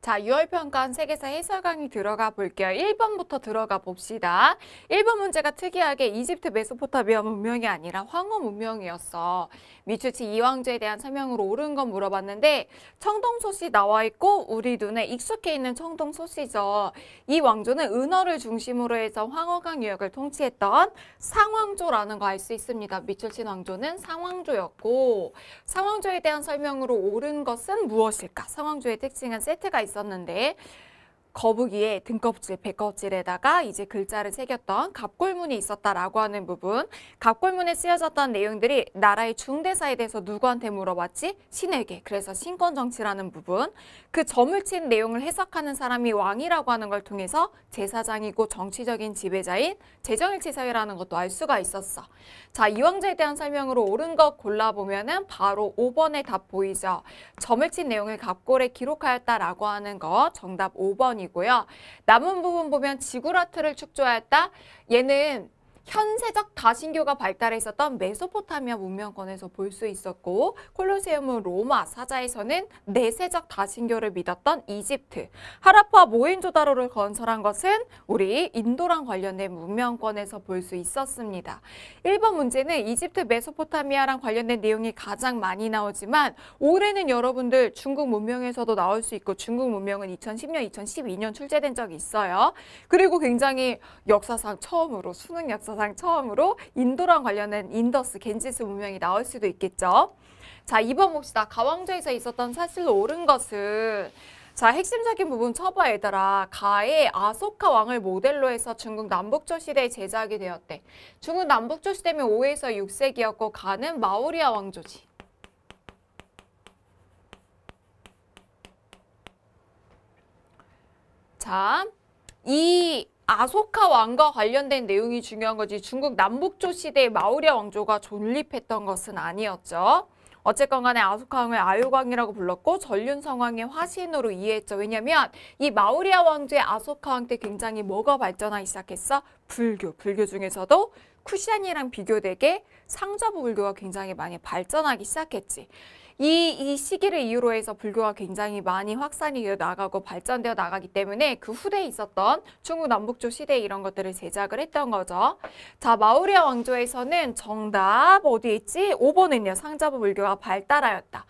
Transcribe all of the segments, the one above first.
자, 유월 평가원 세계사 해설 강의 들어가 볼게요. 1번부터 들어가 봅시다. 1번 문제가 특이하게 이집트 메소포타미아 문명이 아니라 황후 문명이었어. 미추치 이왕제에 대한 설명으로 옳은 건 물어봤는데 청동소시 나와 있고 우리 눈에 익숙해 있는 청동소시죠이 왕조는 은어를 중심으로 해서 황허강 유역을 통치했던 상왕조라는 거 알 수 있습니다. 미추친 왕조는 상왕조였고 상왕조에 대한 설명으로 옳은 것은 무엇일까? 상왕조의 특징은 세트가 있었는데 거북이의 등껍질, 배껍질에다가 이제 글자를 새겼던 갑골문이 있었다라고 하는 부분, 갑골문에 쓰여졌던 내용들이 나라의 중대사에 대해서 누구한테 물어봤지? 신에게. 그래서 신권 정치라는 부분, 그 점을 친 내용을 해석하는 사람이 왕이라고 하는 걸 통해서 제사장이고 정치적인 지배자인 제정일치 사회라는 것도 알 수가 있었어. 자, 이 왕제에 대한 설명으로 옳은 것 골라보면은 바로 5번에 답 보이죠. 점을 친 내용을 갑골에 기록하였다라고 하는 거 정답 5번 2번이고요. 남은 부분 보면 지구라트를 축조하였다. 얘는 현세적 다신교가 발달했었던 메소포타미아 문명권에서 볼 수 있었고 콜로세움은 로마, 사자에서는 내세적 다신교를 믿었던 이집트, 하라파 모인조다로를 건설한 것은 우리 인도랑 관련된 문명권에서 볼 수 있었습니다. 1번 문제는 이집트 메소포타미아랑 관련된 내용이 가장 많이 나오지만 올해는 여러분들 중국 문명에서도 나올 수 있고 중국 문명은 2010년, 2012년 출제된 적이 있어요. 그리고 굉장히 역사상 처음으로 수능 역사 역사상 처음으로 인도랑 관련된 인더스 겐지스 문명이 나올 수도 있겠죠. 자, 2번 봅시다. 가왕조에서 있었던 사실로 옳은 것은 자, 핵심적인 부분 처봐에 따라 가의 아소카 왕을 모델로 해서 중국 남북조 시대에 제작이 되었대. 중국 남북조 시대면 5에서 6세기였고 가는 마오리아 왕조지. 자, 이 아소카 왕과 관련된 내용이 중요한 거지 중국 남북조 시대에 마우리아 왕조가 존립했던 것은 아니었죠. 어쨌건 간에 아소카 왕을 아유광이라고 불렀고 전륜성왕의 화신으로 이해했죠. 왜냐하면 이 마우리아 왕조의 아소카 왕 때 굉장히 뭐가 발전하기 시작했어? 불교, 불교 중에서도 쿠시안이랑 비교되게 상좌부 불교가 굉장히 많이 발전하기 시작했지. 이, 이 시기를 이유로 해서 불교가 굉장히 많이 확산이 되어 나가고 발전되어 나가기 때문에 그 후대에 있었던 중국 남북조 시대 이런 것들을 제작을 했던 거죠. 자, 마우리아 왕조에서는 정답 어디 있지? 5번은요. 상자부 불교가 발달하였다.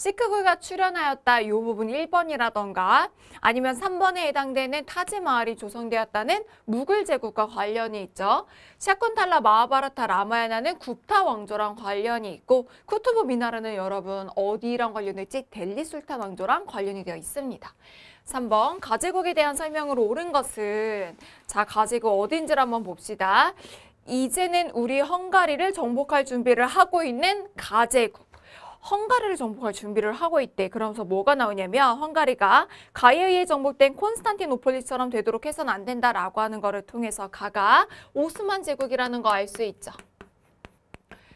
시크구가 출현하였다 이 부분 1번이라던가 아니면 3번에 해당되는 타지마을이 조성되었다는 무굴 제국과 관련이 있죠. 샤콘탈라 마하바라타 라마야나는 굽타 왕조랑 관련이 있고 쿠투브 미나르는 여러분 어디랑 관련될지 델리 술탄 왕조랑 관련이 되어 있습니다. 3번 가제국에 대한 설명으로 옳은 것은 자 가제국 어딘지를 한번 봅시다. 이제는 우리 헝가리를 정복할 준비를 하고 있는 가제국 헝가리를 정복할 준비를 하고 있대. 그러면서 뭐가 나오냐면 헝가리가 가에 의해 정복된 콘스탄티노폴리스처럼 되도록 해서는 안 된다라고 하는 거를 통해서 가가 오스만 제국이라는 거 알 수 있죠.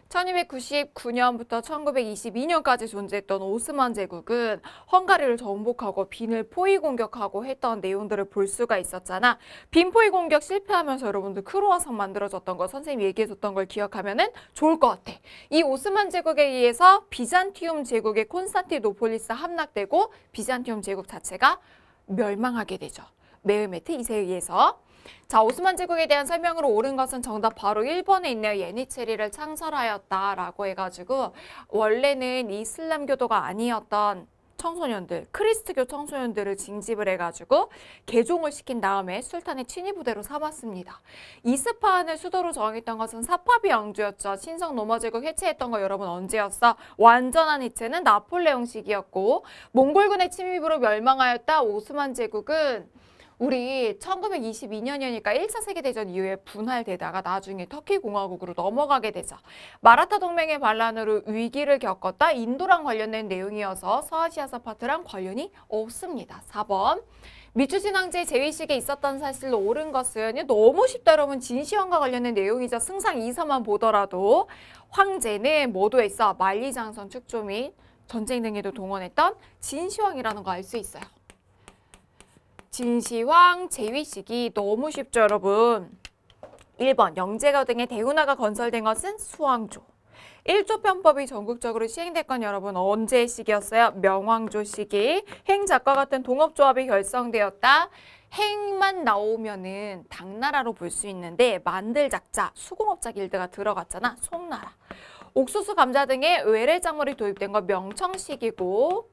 1299년부터 1922년까지 존재했던 오스만 제국은 헝가리를 정복하고 빈을 포위 공격하고 했던 내용들을 볼 수가 있었잖아. 빈 포위 공격 실패하면서 여러분들 크로아상 만들어졌던 거 선생님이 얘기해줬던 걸 기억하면 은 좋을 것 같아. 이 오스만 제국에 의해서 비잔티움 제국의 콘스탄티노폴리스 함락되고 비잔티움 제국 자체가 멸망하게 되죠. 메흐메트 2세에 의해서 자, 오스만 제국에 대한 설명으로 옳은 것은 정답 바로 1번에 있네요. 예니체리를 창설하였다라고 해가지고 원래는 이슬람교도가 아니었던 청소년들, 크리스트교 청소년들을 징집을 해가지고 개종을 시킨 다음에 술탄의 친위부대로 삼았습니다. 이스파한을 수도로 정했던 것은 사파비 왕조였죠. 신성 로마 제국 해체했던 거 여러분 언제였어? 완전한 이체는 나폴레옹식이었고 몽골군의 침입으로 멸망하였다 오스만 제국은 우리 1922년이니까 1차 세계대전 이후에 분할되다가 나중에 터키공화국으로 넘어가게 되죠. 마라타 동맹의 반란으로 위기를 겪었다. 인도랑 관련된 내용이어서 서아시아 사파트랑 관련이 없습니다. 4번. 미추신왕제제위식에 있었던 사실로 옳은 것은 너무 쉽다 여러분 진시황과 관련된 내용이자 승상 2사만 보더라도 황제는 모두에 있어 만리장성 축조 및 전쟁 등에도 동원했던 진시황이라는 거 알 수 있어요. 진시황 제위 시기 너무 쉽죠 여러분. 1번 영제가 등의 대운하가 건설된 것은 수왕조. 일조 편법이 전국적으로 시행될 건 여러분 언제의 시기였어요? 명왕조 시기. 행작과 같은 동업조합이 결성되었다. 행만 나오면은 당나라로 볼 수 있는데 만들작자, 수공업자 길드가 들어갔잖아. 송나라. 옥수수, 감자 등의 외래 작물이 도입된 건 명청시기고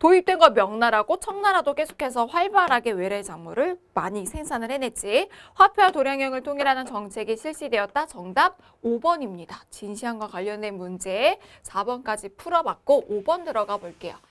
도입된 건 명나라고 청나라도 계속해서 활발하게 외래 작물을 많이 생산을 해냈지. 화폐와 도량형을 통일하는 정책이 실시되었다. 정답 5번입니다. 진시황과 관련된 문제 4번까지 풀어봤고 5번 들어가 볼게요.